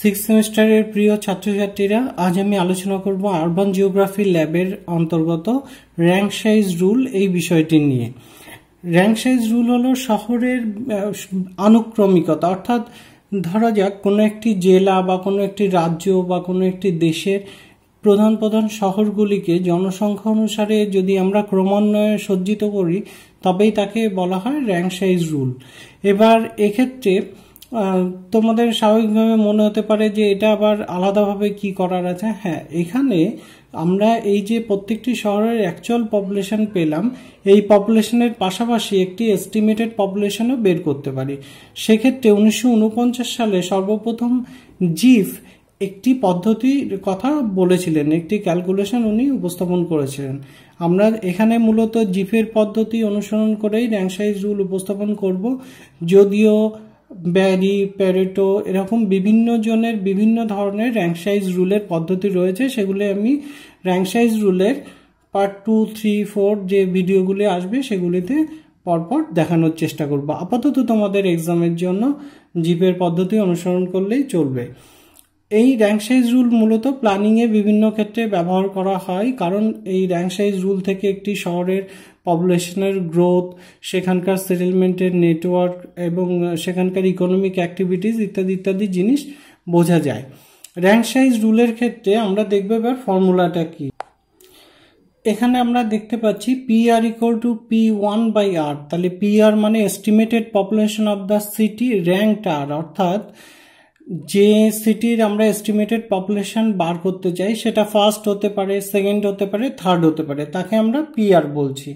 six সেমিস্টারের প্রিয় ছাত্রছাত্রীরা আজ আমি আলোচনা করব আরবান জিওগ্রাফি ল্যাবের অন্তর্গত র্যাঙ্ক সাইজ রুল এই বিষয়টি নিয়ে র্যাঙ্ক সাইজ রুল হলো শহরের আনুক্রমিকতা অর্থাৎ ধরা যাক কোনো একটি জেলা বা কোনো একটি রাজ্য বা কোনো একটি দেশের প্রধান প্রধান শহরগুলিকে জনসংখ্যা অনুসারে যদি আমরা ক্রমান্বয়ে সজ্জিত করি তবেই তাকে বলা হয় র্যাঙ্ক সাইজ রুল এবার এক্ষেত্রে তোমাদের স্বাভাবিকভাবে মনে হতে পারে যে এটা আবার আলাদাভাবে কি করার আছে হ্যাঁ এখানে আমরা এই যে প্রত্যেকটি শহরের অ্যাকচুয়াল পপুলেশন পেলাম এই পপুলেশনের পাশাপাশি একটি এস্টিমেটেড পপুলেশনও বের করতে পারি সেক্ষেত্রে উনিশশো সালে সর্বপ্রথম জিফ একটি পদ্ধতির কথা বলেছিলেন একটি ক্যালকুলেশন উনি উপস্থাপন করেছিলেন আমরা এখানে মূলত জিফের পদ্ধতি অনুসরণ করেই র্যাঙ্ক রুল উপস্থাপন করব যদিও ব্যারি প্যারেটো এরকম বিভিন্ন জনের বিভিন্ন ধরনের র্যাঙ্ক সাইজ রুলের পদ্ধতি রয়েছে সেগুলি আমি র্যাঙ্ক সাইজ রুলের পার্ট টু থ্রি ফোর যে ভিডিওগুলি আসবে সেগুলিতে পরপর দেখানোর চেষ্টা করব আপাতত তোমাদের এক্সামের জন্য জিপের পদ্ধতি অনুসরণ করলেই চলবে এই র্যাঙ্ক সাইজ রুল মূলত প্ল্যানিংয়ে বিভিন্ন ক্ষেত্রে ব্যবহার করা হয় কারণ এই র্যাঙ্ক সাইজ রুল থেকে একটি শহরের পপুলেশনের গ্রোথ সেখানকার সেটেলমেন্টের নেটওয়ার্ক এবং সেখানকার ইকোনমিক অ্যাক্টিভিটিস ইত্যাদি ইত্যাদি জিনিস বোঝা যায় র্যাঙ্ক সাইজ রুলের ক্ষেত্রে আমরা দেখব এবার ফর্মুলাটা কি এখানে আমরা দেখতে পাচ্ছি P R equal to P one by R তাহলে পি আর মানে estimated population of the city ranked R অর্থাৎ যে সিটির আমরা এস্টিমেটেড পপুলেশন বার করতে চাই সেটা ফার্স্ট হতে পারে সেকেন্ড হতে পারে থার্ড হতে পারে তাকে আমরা পিআর বলছি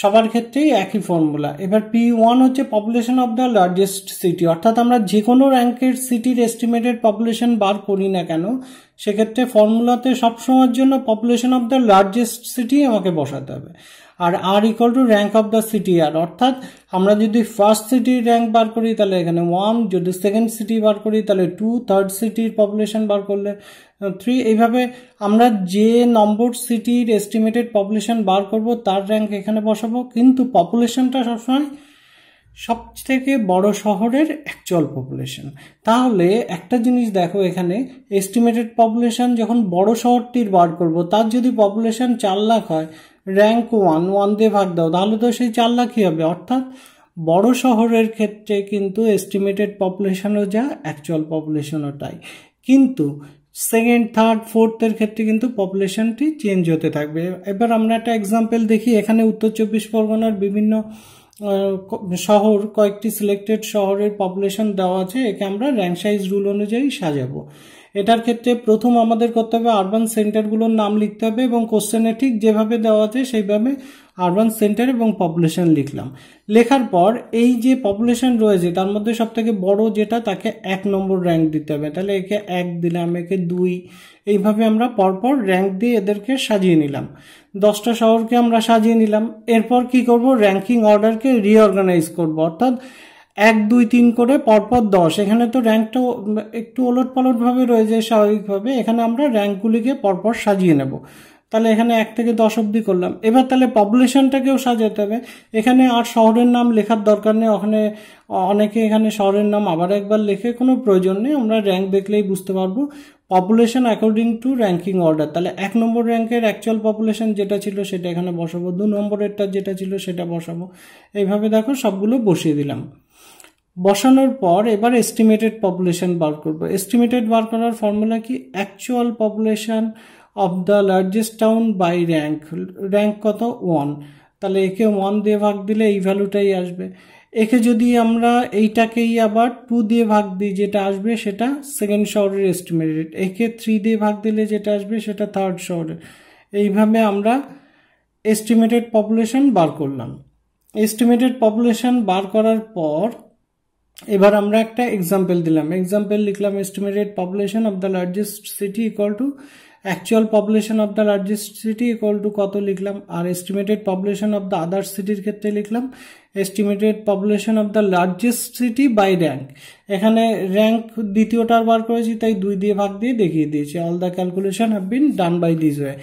সবার ক্ষেত্রেই একই ফর্মুলা এবার পি ওয়ান হচ্ছে population of the largest city অর্থাৎ আমরা যে কোনো র্যাঙ্কের সিটির এস্টিমেটেড পপুলেশন বার করি না কেন সেক্ষেত্রে ফর্মুলাতে সবসময়ের জন্য population of the largest city আমাকে বসাতে হবে আর R equal to rank of the city আর অর্থাৎ আমরা যদি ফার্স্ট সিটির র্যাঙ্ক বার করি তাহলে এখানে ওয়ান যদি সেকেন্ড সিটি বার করি তাহলে টু থার্ড সিটির পপুলেশন বার করলে থ্রি এইভাবে আমরা যে নম্বর সিটির এস্টিমেটেড পপুলেশন বার করব তার র্যাঙ্ক এখানে বসাবো কিন্তু পপুলেশনটা সবসময় সবথেকে বড় শহরের অ্যাকচুয়াল পপুলেশন তাহলে একটা জিনিস দেখো এখানে এস্টিমেটেড পপুলেশন যখন বড় শহরটির বার করব তার যদি পপুলেশন চার লাখ হয় র্যাঙ্ক ওয়ান ওয়ান দিয়ে ভাগ দাও তাহলে তো সেই চার লাখই হবে অর্থাৎ বড় শহরের ক্ষেত্রে কিন্তু এস্টিমেটেড পপুলেশনও যা অ্যাকচুয়াল পপুলেশনও তাই কিন্তু সেকেন্ড থার্ড ফোর্থের ক্ষেত্রে কিন্তু পপুলেশনটি চেঞ্জ হতে থাকবে এবার আমরা একটা এক্সাম্পল দেখি এখানে উত্তর চব্বিশ পরগনার বিভিন্ন শহর কয়েকটি সিলেক্টেড শহরের পপুলেশন দেওয়া আছে একে আমরা র্যাঙ্ক সাইজ রুল অনুযায়ী সাজাবো এটার ক্ষেত্রে প্রথম আমাদের করতে হবে আরবান সেন্টারগুলোর নাম লিখতে হবে এবং কোশ্চেনে ঠিক যেভাবে দেওয়া আছে সেইভাবে আরবান সেন্টার এবং পপুলেশন লিখলাম লেখার পর এই যে পপুলেশন রয়েছে তার মধ্যে সবথেকে বড় যেটা তাকে এক নম্বর র্যাঙ্ক দিতে হবে তাহলে একে এক দিলাম একে দুই এইভাবে আমরা পরপর র্যাঙ্ক দিয়ে এদেরকে সাজিয়ে নিলাম দশটা শহরকে আমরা সাজিয়ে নিলাম এরপর কি করব র্যাঙ্কিং অর্ডারকে রিঅর্গানাইজ করব অর্থাৎ এক দুই তিন করে পরপর দশ এখানে তো র্যাঙ্কটা একটু ওলট পালটভাবে রয়েছে স্বাভাবিকভাবে এখানে আমরা র্যাঙ্কগুলিকে পরপর সাজিয়ে নেব তাহলে এখানে এক থেকে দশ অবধি করলাম এবার তাহলে পপুলেশনটাকেও সাজাতে হবে এখানে আর শহরের নাম লেখার দরকার নেই ওখানে অনেকে এখানে শহরের নাম আবার একবার লেখে কোনো প্রয়োজন নেই আমরা র্যাঙ্ক দেখলেই বুঝতে পারবো population according to ranking order তাহলে এক নম্বর র্যাঙ্কের অ্যাকচুয়াল পপুলেশন যেটা ছিল সেটা এখানে বসাবো দু নম্বরেরটা যেটা ছিল সেটা বসাবো এইভাবে দেখো সবগুলো বসিয়ে দিলাম বসানোর পর এবার এস্টিমেটেড পপুলেশন বার করবো এস্টিমেটেড বার করার ফর্মুলা কি actual population of the largest town by rank rank কত ওয়ান তাহলে একে ওয়ান দিয়ে ভাগ দিলে এই ভ্যালুটাই আসবে একে যদি আমরা এইটাকেই আবার টু দিয়ে ভাগ দিই যেটা আসবে সেটা সেকেন্ড শহরের এস্টিমেটেড একে থ্রি দিয়ে ভাগ দিলে যেটা আসবে সেটা থার্ড শহরের এইভাবে আমরা এস্টিমেটেড পপুলেশন বার করলাম এস্টিমেটেড পপুলেশন বার করার পর এবার আমরা একটা এক্সাম্পল দিলাম এক্সাম্পল লিখলাম estimated population of the largest city equal to actual population of the largest city equal to কত লিখলাম আর estimated population of the others সিটির ক্ষেত্রে লিখলাম estimated population of the largest city by rank এখানে rank দ্বিতীয়টার বার করেছি তাই দুই দিয়ে ভাগ দিয়ে দেখিয়ে দিয়েছি all the calculation have been done by this way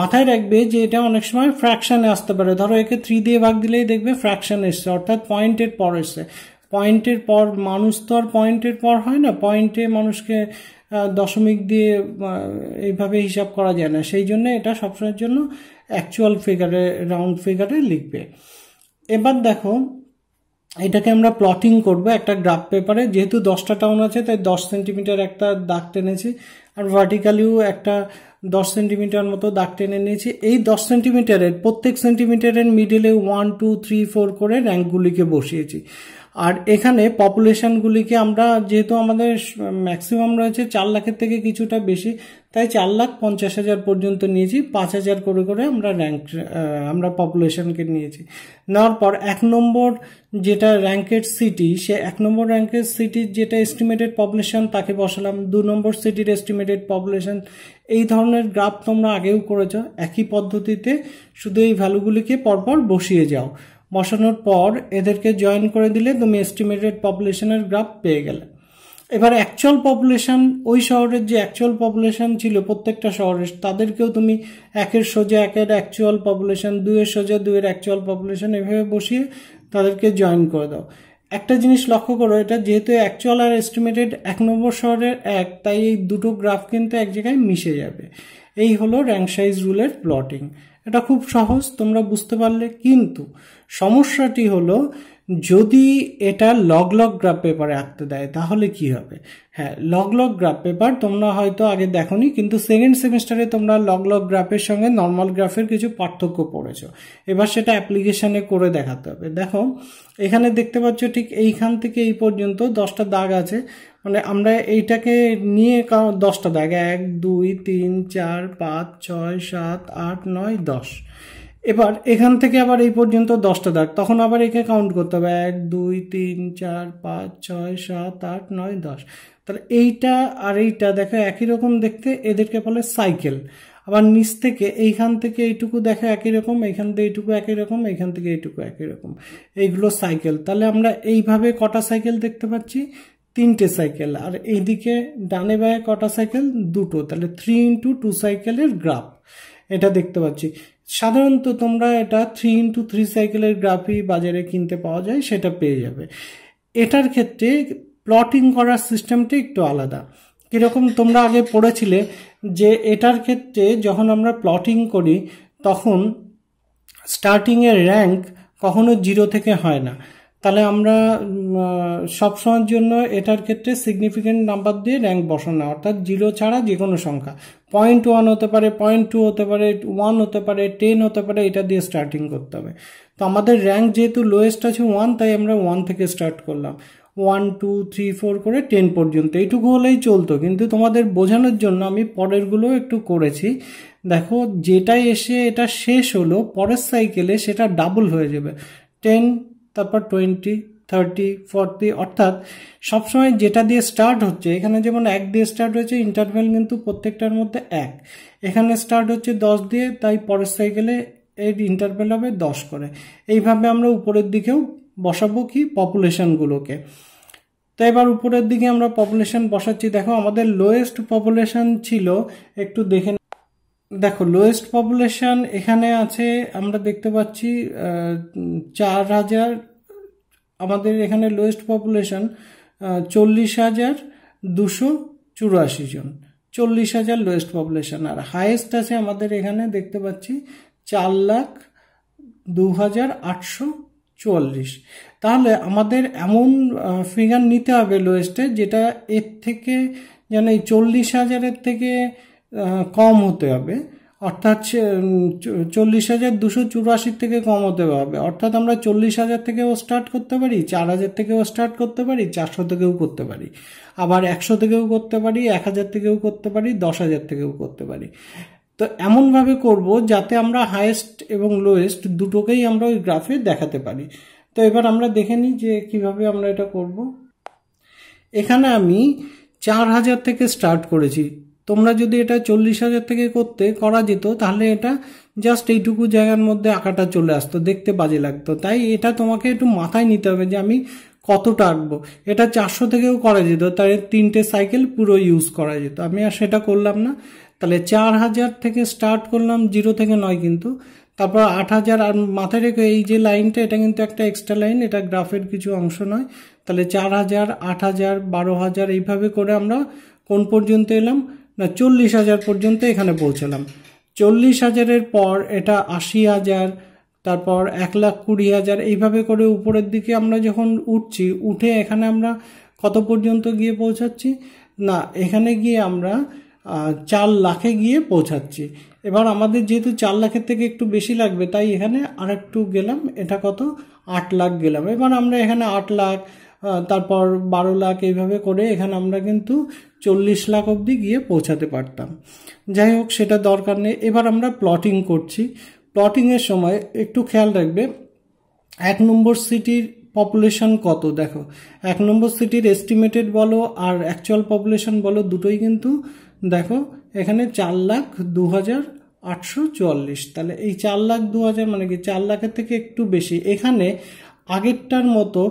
মাথায় রাখবে যে এটা অনেক সময় ফ্র্যাকশানে আসতে পারে ধরো একে থ্রি দিয়ে ভাগ দিলেই দেখবে ফ্র্যাকশান এসছে অর্থাৎ পয়েন্টের পর এসছে পয়েন্টের পর মানুষ তো আর পয়েন্টের পর হয় না পয়েন্টে মানুষকে দশমিক দিয়ে এইভাবে হিসাব করা যায় না সেই জন্য এটা সবসময়ের জন্য অ্যাকচুয়াল ফিগারে রাউন্ড ফিগারে লিখবে এবার দেখো এটাকে আমরা প্লটিং করব একটা গ্রাফ পেপারে যেহেতু দশটা টাউন আছে তাই দশ সেন্টিমিটার একটা দাগ টেনেছি আর ভার্টিক্যালিও একটা দশ সেন্টিমিটার মতো দাগ টেনে নিয়েছি এই দশ সেন্টিমিটারের প্রত্যেক সেন্টিমিটারের মিডিলে ওয়ান টু থ্রি ফোর করে র্যাঙ্কগুলিকে বসিয়েছি আর এখানে পপুলেশনগুলিকে আমরা যেহেতু আমাদের ম্যাক্সিমাম রয়েছে চার লাখের থেকে কিছুটা বেশি তাই চার লাখ পঞ্চাশ হাজার পর্যন্ত নিয়েছি পাঁচ হাজার করে করে আমরা র্যাঙ্ক আমরা পপুলেশনকে নিয়েছি নেওয়ার পর এক নম্বর যেটা র্যাঙ্কেড সিটি সে এক নম্বর র্যাঙ্কের সিটির যেটা এস্টিমেটেড পপুলেশন তাকে বসালাম দু নম্বর সিটির এস্টিমেটেড পপুলেশন এই ধরনের গ্রাফ তোমরা আগেও করেছ একই পদ্ধতিতে শুধু এই ভ্যালুগুলিকে পরপর বসিয়ে যাও বসানোর পর এদেরকে জয়েন করে দিলে তুমি এস্টিমেটেড পপুলেশনের গ্রাফ পেয়ে গেলে এবার অ্যাকচুয়াল পপুলেশন ওই শহরের যে অ্যাকচুয়াল পপুলেশন ছিল প্রত্যেকটা শহরের তাদেরকেও তুমি একের সোজা একের অ্যাকচুয়াল পপুলেশন দুয়ের সোজা দুয়ের অ্যাকচুয়াল পপুলেশন এভাবে বসিয়ে তাদেরকে জয়েন করে দাও একটা জিনিস লক্ষ্য করো এটা যেহেতু অ্যাকচুয়াল আর এস্টিমেটেড এক নম্বর শহরের এক তাই এই দুটো গ্রাফ কিন্তু এক জায়গায় মিশে যাবে এই হলো র্যাঙ্ক সাইজ রুলের প্লটিং এটা খুব সহজ তোমরা বুঝতে পারলে কিন্তু সমস্যাটি হলো যদি এটা লগ লগ গ্রাফ পেপারে আঁকতে দেয় তাহলে কি হবে হ্যাঁ লগ লগ গ্রাফ পেপার তোমরা হয়তো আগে দেখনি কিন্তু সেকেন্ড সেমিস্টারে তোমরা লগ লগ গ্রাফের সঙ্গে নর্মাল গ্রাফের কিছু পার্থক্য পড়েছো এবার সেটা অ্যাপ্লিকেশানে করে দেখাতে হবে দেখো এখানে দেখতে পাচ্ছ ঠিক এইখান থেকে এই পর্যন্ত দশটা দাগ আছে মানে আমরা এইটাকে নিয়ে দশটা দাগ এক দুই তিন চার পাঁচ ছয় সাত আট নয় দশ এবার এখান থেকে আবার এই পর্যন্ত দশটা দাগ তখন আবার একে কাউন্ট করতে হবে এক দুই তিন চার পাঁচ ছয় সাত আট নয় দশ তাহলে এইটা আর এইটা দেখো একই রকম দেখতে এদেরকে বলে সাইকেল আবার নিচ থেকে এইখান থেকে এইটুকু দেখো একই রকম এইখান থেকে এইটুকু একই রকম এইখান থেকে এইটুকু একই রকম এইগুলো সাইকেল তাহলে আমরা এইভাবে কটা সাইকেল দেখতে পাচ্ছি তিনটে সাইকেল আর এইদিকে ডানে বায়ে কটা সাইকেল দুটো তাহলে থ্রি ইন্টু টু সাইকেলের গ্রাফ এটা দেখতে পাচ্ছি সাধারণত তোমরা এটা থ্রি ইন্টু থ্রি সাইকেলের গ্রাফি বাজারে কিনতে পাওয়া যায় সেটা পেয়ে যাবে এটার ক্ষেত্রে প্লটিং করার সিস্টেমটি একটু আলাদা কীরকম তোমরা আগে পড়েছিলে যে এটার ক্ষেত্রে যখন আমরা প্লটিং করি তখন স্টার্টিংয়ের র্যাঙ্ক কখনো জিরো থেকে হয় না তাহলে আমরা সবসময়ের জন্য এটার ক্ষেত্রে সিগনিফিকেন্ট নাম্বার দিয়ে র্যাঙ্ক বসানো অর্থাৎ জিরো ছাড়া যে কোনো সংখ্যা পয়েন্ট ওয়ান হতে পারে পয়েন্ট টু হতে পারে ওয়ান হতে পারে টেন হতে পারে এটা দিয়ে স্টার্টিং করতে হবে তো আমাদের র্যাঙ্ক যেহেতু লোয়েস্ট আছে ওয়ান তাই আমরা ওয়ান থেকে স্টার্ট করলাম ওয়ান টু থ্রি ফোর করে টেন পর্যন্ত এইটুকু হলেই চলতো কিন্তু তোমাদের বোঝানোর জন্য আমি পরেরগুলো একটু করেছি দেখো যেটাই এসে এটা শেষ হলো পরের সাইকেলে সেটা ডাবল হয়ে যাবে টেন তারপর টোয়েন্টি থার্টি ফর্টি অর্থাৎ সবসময় যেটা দিয়ে স্টার্ট হচ্ছে এখানে যেমন এক দিয়ে স্টার্ট হয়েছে ইন্টারভেল কিন্তু প্রত্যেকটার মধ্যে এক এখানে স্টার্ট হচ্ছে দশ দিয়ে তাই পরের সাইকেলে এর ইন্টারভেল হবে দশ করে এইভাবে আমরা উপরের দিকেও বসাবো কি পপুলেশনগুলোকে তো এবার উপরের দিকে আমরা পপুলেশন বসাচ্ছি দেখো আমাদের লোয়েস্ট পপুলেশন ছিল একটু দেখে দেখো লোয়েস্ট পপুলেশন এখানে আছে আমরা দেখতে পাচ্ছি চার হাজার আমাদের এখানে লোয়েস্ট পপুলেশন চল্লিশ হাজার দুশো চুরাশি জন চল্লিশ হাজার লোয়েস্ট পপুলেশন আর হায়েস্ট আছে আমাদের এখানে দেখতে পাচ্ছি চার লাখ দু হাজার আটশো চুয়াল্লিশ তাহলে আমাদের এমন ফিগার নিতে হবে লোয়েস্টে যেটা এর থেকে যেন এই চল্লিশ হাজারের থেকে কম হতে হবে অর্থাৎ চল্লিশ হাজার দুশো চুরাশির থেকে কম হতে হবে অর্থাৎ আমরা চল্লিশ হাজার থেকেও স্টার্ট করতে পারি চার হাজার থেকেও স্টার্ট করতে পারি চারশো থেকেও করতে পারি আবার একশো থেকেও করতে পারি এক হাজার থেকেও করতে পারি দশ হাজার থেকেও করতে পারি তো এমনভাবে করব যাতে আমরা হায়েস্ট এবং লোয়েস্ট দুটোকেই আমরা ওই গ্রাফে দেখাতে পারি তো এবার আমরা দেখে নিই যে কিভাবে আমরা এটা করব এখানে আমি চার হাজার থেকে স্টার্ট করেছি তোমরা যদি এটা চল্লিশ হাজার থেকে করতে করা যেত তাহলে এটা জাস্ট এইটুকু জায়গার মধ্যে আঁকাটা চলে আসতো দেখতে বাজে লাগতো তাই এটা তোমাকে একটু মাথায় নিতে হবে যে আমি কতটা আঁকবো এটা চারশো থেকেও করা যেত তাই তিনটে সাইকেল পুরো ইউজ করা যেত আমি আর সেটা করলাম না তাহলে চার হাজার থেকে স্টার্ট করলাম জিরো থেকে নয় কিন্তু তারপর আট হাজার আর মাথায় রেখে এই যে লাইনটা এটা কিন্তু একটা এক্সট্রা লাইন এটা গ্রাফের কিছু অংশ নয় তাহলে চার হাজার আট হাজার বারো হাজার এইভাবে করে আমরা কোন পর্যন্ত এলাম না চল্লিশ হাজার পর্যন্ত এখানে পৌঁছালাম চল্লিশ হাজারের পর এটা আশি হাজার তারপর এক লাখ কুড়ি হাজার এইভাবে করে উপরের দিকে আমরা যখন উঠছি উঠে এখানে আমরা কত পর্যন্ত গিয়ে পৌঁছাচ্ছি না এখানে গিয়ে আমরা চার লাখে গিয়ে পৌঁছাচ্ছি এবার আমাদের যেহেতু চার লাখের থেকে একটু বেশি লাগবে তাই এখানে আর একটু গেলাম এটা কত আট লাখ গেলাম এবার আমরা এখানে আট লাখ তারপর বারো লাখ এইভাবে করে এখানে আমরা কিন্তু চল্লিশ লাখ অবধি গিয়ে পৌঁছাতে পারতাম যাই হোক সেটা দরকার নেই এবার আমরা প্লটিং করছি প্লটিংয়ের সময় একটু খেয়াল রাখবে এক নম্বর সিটির পপুলেশন কত দেখো এক নম্বর সিটির এস্টিমেটেড বলো আর অ্যাকচুয়াল পপুলেশন বলো দুটোই কিন্তু দেখো এখানে চার লাখ দু হাজার আটশো চুয়াল্লিশ তাহলে এই চার লাখ দু হাজার মানে কি চার লাখের থেকে একটু বেশি এখানে আগেরটার মতো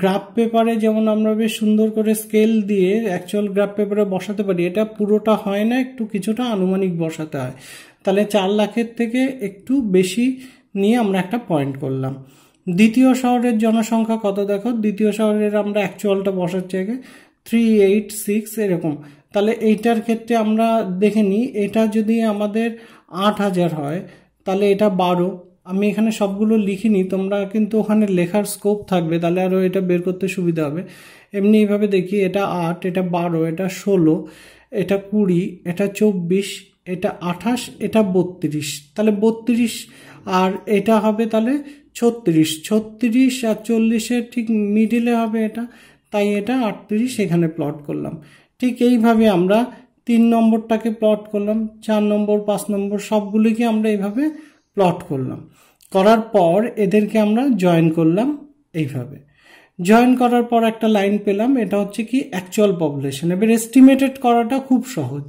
গ্রাফ পেপারে যেমন আমরা বেশ সুন্দর করে স্কেল দিয়ে অ্যাকচুয়াল গ্রাফ পেপারে বসাতে পারি এটা পুরোটা হয় না একটু কিছুটা আনুমানিক বসাতে হয় তাহলে চার লাখের থেকে একটু বেশি নিয়ে আমরা একটা পয়েন্ট করলাম দ্বিতীয় শহরের জনসংখ্যা কত দেখো দ্বিতীয় শহরের আমরা অ্যাকচুয়ালটা বসার আগে থ্রি এইট সিক্স এরকম তাহলে এইটার ক্ষেত্রে আমরা দেখে নিই এটা যদি আমাদের আট হাজার হয় তাহলে এটা বারো আমি এখানে সবগুলো লিখিনি তোমরা কিন্তু ওখানে লেখার স্কোপ থাকবে তাহলে আরও এটা বের করতে সুবিধা হবে এমনি এইভাবে দেখি এটা আট এটা বারো এটা ষোলো এটা কুড়ি এটা চব্বিশ এটা আঠাশ এটা বত্রিশ তাহলে বত্রিশ আর এটা হবে তাহলে ছত্রিশ ছত্রিশ আর চল্লিশের ঠিক মিডিলে হবে এটা তাই এটা আটত্রিশ এখানে প্লট করলাম ঠিক এইভাবে আমরা তিন নম্বরটাকে প্লট করলাম চার নম্বর পাঁচ নম্বর সবগুলিকে আমরা এইভাবে প্লট করলাম করার পর এদেরকে আমরা জয়েন করলাম এইভাবে জয়েন করার পর একটা লাইন পেলাম এটা হচ্ছে কি অ্যাকচুয়াল পপুলেশন এবার এস্টিমেটেড করাটা খুব সহজ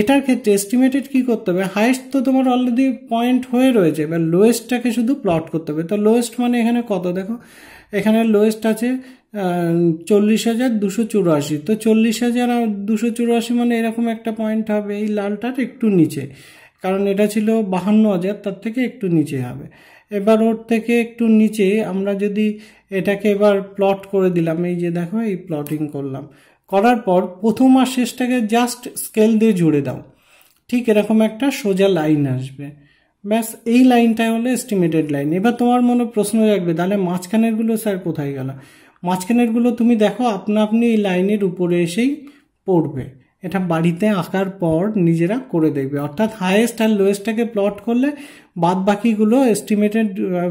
এটার ক্ষেত্রে এস্টিমেটেড কি করতে হবে হাইয়েস্ট তো তোমার অলরেডি পয়েন্ট হয়ে রয়েছে এবার লোয়েস্টটাকে শুধু প্লট করতে হবে তো লোয়েস্ট মানে এখানে কত দেখো এখানে লোয়েস্ট আছে চল্লিশ হাজার দুশো চুরাশি তো চল্লিশ হাজার দুশো চুরাশি মানে এরকম একটা পয়েন্ট হবে এই লালটার একটু নিচে কারণ এটা ছিল বাহান্ন হাজার তার থেকে একটু নিচে হবে এবার ওর থেকে একটু নিচে আমরা যদি এটাকে এবার প্লট করে দিলাম এই যে দেখো এই প্লটিং করলাম করার পর প্রথম আর শেষটাকে জাস্ট স্কেল দিয়ে জুড়ে দাও ঠিক এরকম একটা সোজা লাইন আসবে ব্যাস এই লাইনটাই হলো এস্টিমেটেড লাইন এবার তোমার মনে প্রশ্ন রাখবে তাহলে মাঝখানেরগুলো স্যার কোথায় গেল মাঝখানেরগুলো তুমি দেখো আপনা আপনি এই লাইনের উপরে এসেই পড়বে এটা বাড়িতে আঁকার পর নিজেরা করে দেখবে অর্থাৎ হায়েস্ট আর লোয়েস্টটাকে প্লট করলে বাদ বাকিগুলো এস্টিমেটেড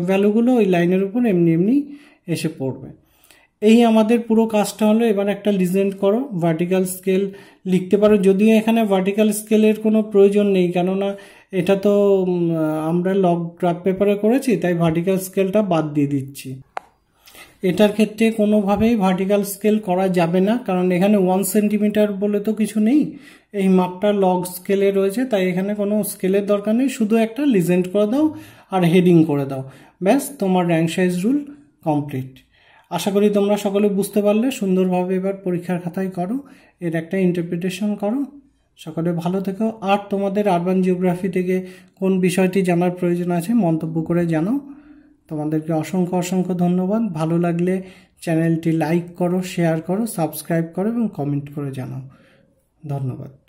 ভ্যালুগুলো uh, ওই লাইনের উপর এমনি এমনি এসে পড়বে এই আমাদের পুরো কাজটা হলো এবার একটা লিজেন্ড করো ভার্টিক্যাল স্কেল লিখতে পারো যদিও এখানে ভার্টিক্যাল স্কেলের কোনো প্রয়োজন নেই কেননা এটা তো আমরা লগ ড্রাফ পেপারে করেছি তাই ভার্টিক্যাল স্কেলটা বাদ দিয়ে দিচ্ছি এটার ক্ষেত্রে কোনোভাবেই ভার্টিক্যাল স্কেল করা যাবে না কারণ এখানে ওয়ান সেন্টিমিটার বলে তো কিছু নেই এই মাপটা লগ স্কেলে রয়েছে তাই এখানে কোনো স্কেলের দরকার নেই শুধু একটা লিজেন্ট করে দাও আর হেডিং করে দাও ব্যাস তোমার র্যাঙ্ক সাইজ রুল কমপ্লিট আশা করি তোমরা সকলে বুঝতে পারলে সুন্দরভাবে এবার পরীক্ষার খাতাই করো এর একটা ইন্টারপ্রিটেশন করো সকলে ভালো থেকো আর তোমাদের আরবান জিওগ্রাফি থেকে কোন বিষয়টি জানার প্রয়োজন আছে মন্তব্য করে জানাও তোমাদেরকে অসংখ্য অসংখ্য ধন্যবাদ ভালো লাগলে চ্যানেলটি লাইক করো শেয়ার করো সাবস্ক্রাইব করো এবং কমেন্ট করে জানাও ধন্যবাদ